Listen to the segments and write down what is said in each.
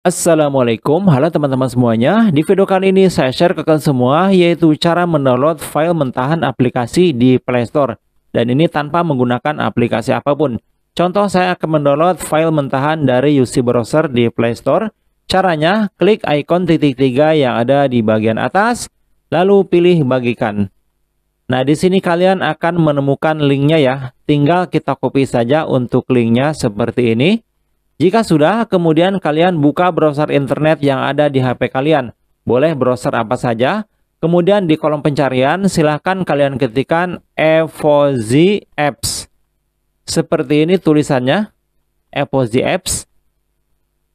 Assalamualaikum, halo teman-teman semuanya Di video kali ini saya share ke kalian semua yaitu cara mendownload file mentahan aplikasi di Play Store Dan ini tanpa menggunakan aplikasi apapun Contoh saya akan mendownload file mentahan dari UC Browser di Play Store Caranya, klik ikon titik tiga yang ada di bagian atas Lalu pilih bagikan Nah di sini kalian akan menemukan linknya ya Tinggal kita copy saja untuk linknya seperti ini jika sudah, kemudian kalian buka browser internet yang ada di HP kalian. Boleh browser apa saja. Kemudian di kolom pencarian, silahkan kalian ketikkan Evoz Apps. Seperti ini tulisannya, Evoz Apps.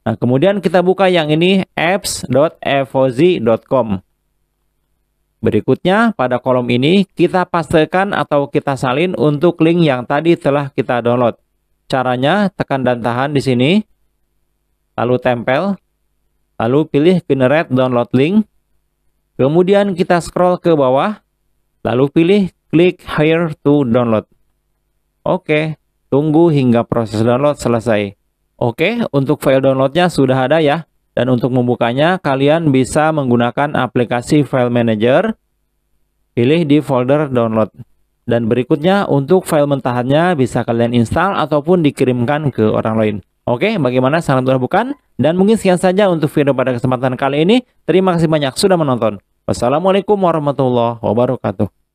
Nah, kemudian kita buka yang ini, apps.evoz.com. Berikutnya, pada kolom ini, kita pastekan atau kita salin untuk link yang tadi telah kita download. Caranya tekan dan tahan di sini, lalu tempel, lalu pilih generate download link. Kemudian kita scroll ke bawah, lalu pilih klik here to download. Oke, tunggu hingga proses download selesai. Oke, untuk file downloadnya sudah ada ya. Dan untuk membukanya, kalian bisa menggunakan aplikasi File Manager. Pilih di folder download. Dan berikutnya untuk file mentahannya bisa kalian install ataupun dikirimkan ke orang lain. Oke, bagaimana salam Tuhan bukan? Dan mungkin sekian saja untuk video pada kesempatan kali ini. Terima kasih banyak sudah menonton. Wassalamualaikum warahmatullahi wabarakatuh.